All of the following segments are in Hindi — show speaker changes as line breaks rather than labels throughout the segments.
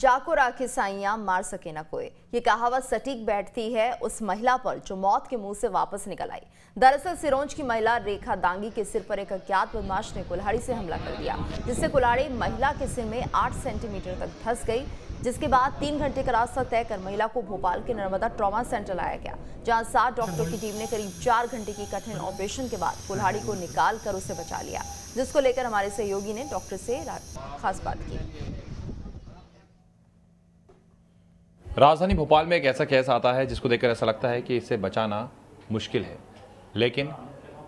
जाको राखे साइया मार सके ना कोई ये कहावत सटीक बैठती है उस महिला पर जो मौत के मुंह से वापस निकल आई दरअसल सिरोंज की महिला रेखा दांगी के सिर पर एक अज्ञात बदमाश ने कुल्हाड़ी से हमला कर दिया जिससे कुल्हाड़ी महिला के सिर में आठ सेंटीमीटर तक धस गई जिसके बाद तीन घंटे का रास्ता तय कर महिला को भोपाल के नर्मदा ट्रॉमा सेंटर लाया गया जहां सात डॉक्टरों की टीम ने करीब चार घंटे की कठिन ऑपरेशन के बाद कुल्हाड़ी को निकाल कर उसे बचा लिया जिसको लेकर हमारे सहयोगी ने डॉक्टर से खास बात की
राजधानी भोपाल में एक ऐसा केस आता है जिसको देखकर ऐसा लगता है कि इसे बचाना मुश्किल है लेकिन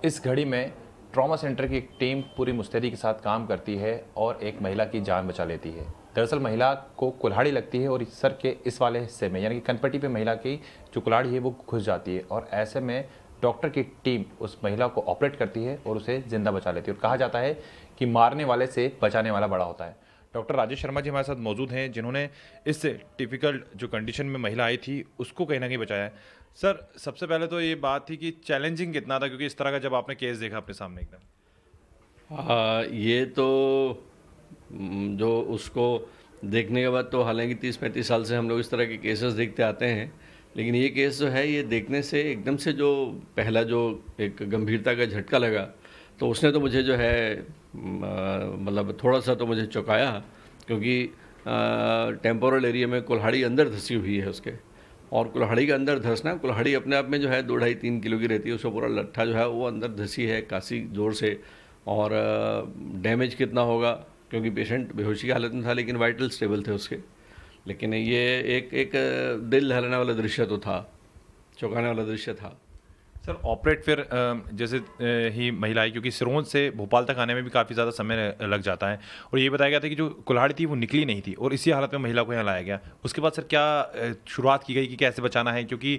इस घड़ी में ट्रॉमा सेंटर की एक टीम पूरी मुस्तैदी के साथ काम करती है और एक महिला की जान बचा लेती है दरअसल महिला को कुल्हाड़ी लगती है और सर के इस वाले हिस्से में यानी कि कनपट्टी पे महिला की जो कुल्हाड़ी है वो घुस जाती है और ऐसे में डॉक्टर की टीम उस महिला को ऑपरेट करती है और उसे ज़िंदा बचा लेती है और कहा जाता है कि मारने वाले से बचाने वाला बड़ा होता है डॉक्टर राजेश शर्मा जी हमारे साथ मौजूद हैं जिन्होंने इस टिपिकल जो कंडीशन में महिला आई थी उसको कहीं ना कहीं बचाया सर सबसे पहले तो ये बात थी कि चैलेंजिंग कितना था क्योंकि इस तरह का जब आपने केस देखा अपने सामने
एकदम ये तो जो उसको देखने के बाद तो हालांकि तीस पैंतीस साल से हम लोग इस तरह के केसेस देखते आते हैं लेकिन ये केस जो है ये देखने से एकदम से जो पहला जो एक गंभीरता का झटका लगा तो उसने तो मुझे जो है मतलब थोड़ा सा तो मुझे चौंकाया क्योंकि टेम्पोरल एरिया में कुल्हाड़ी अंदर धसी हुई है उसके और कुल्हाड़ी के अंदर धसना कुल्हाड़ी अपने आप में जो है दो ढाई तीन किलो की रहती है उसका पूरा लट्ठा जो है वो अंदर धसी है काफ़ी ज़ोर से और डैमेज कितना होगा क्योंकि पेशेंट बेहोशी की हालत में था लेकिन वाइटल स्टेबल थे उसके लेकिन ये एक एक दिल हलने वाला दृश्य तो था चौंकाने वाला दृश्य था सर ऑपरेट फिर जैसे ही महिलाएं क्योंकि सिरोंज से भोपाल
तक आने में भी काफ़ी ज़्यादा समय लग जाता है और ये बताया गया था कि जो कुल्हाड़ी थी वो निकली नहीं थी और इसी हालत में महिला को यहाँ लाया गया उसके बाद सर क्या शुरुआत की गई कि कैसे बचाना है क्योंकि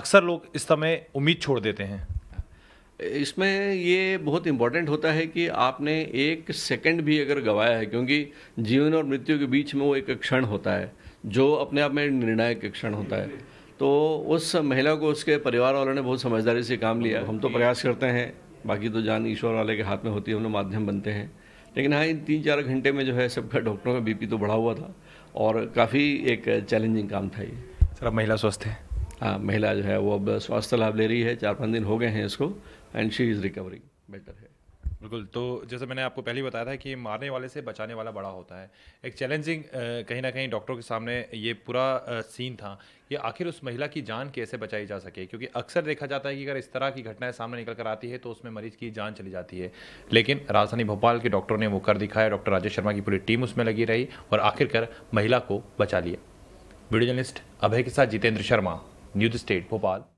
अक्सर लोग
इस समय उम्मीद छोड़ देते हैं इसमें ये बहुत इम्पॉर्टेंट होता है कि आपने एक सेकंड भी अगर गवाया है क्योंकि जीवन और मृत्यु के बीच में वो एक क्षण होता है जो अपने आप में निर्णायक क्षण होता है तो उस महिला को उसके परिवार वालों ने बहुत समझदारी से काम लिया हम तो प्रयास करते हैं बाकी तो जान ईश्वर वाले के हाथ में होती है हम लोग माध्यम बनते हैं लेकिन हाँ इन तीन चार घंटे में जो है सबका डॉक्टरों का बीपी तो बढ़ा हुआ था और काफ़ी एक चैलेंजिंग काम था ये सर अब महिला स्वस्थ है हाँ महिला जो है वो अब स्वास्थ्य लाभ ले रही है चार पाँच दिन हो गए हैं इसको and she is recovering
better है बिल्कुल तो जैसे मैंने आपको पहले ही बताया था कि मारने वाले से बचाने वाला बड़ा होता है एक चैलेंजिंग कहीं ना कहीं डॉक्टरों के सामने ये पूरा सीन था कि आखिर उस महिला की जान कैसे बचाई जा सके क्योंकि अक्सर देखा जाता है कि अगर इस तरह की घटनाएं सामने निकल कर आती है तो उसमें मरीज की जान चली जाती है लेकिन राजधानी भोपाल के डॉक्टरों ने वो कर दिखाया डॉक्टर राजेश शर्मा की पूरी टीम उसमें लगी रही और आखिरकार महिला
को बचा लिया वीडियो जर्नलिस्ट अभय के साथ जितेंद्र शर्मा न्यूज स्टेट भोपाल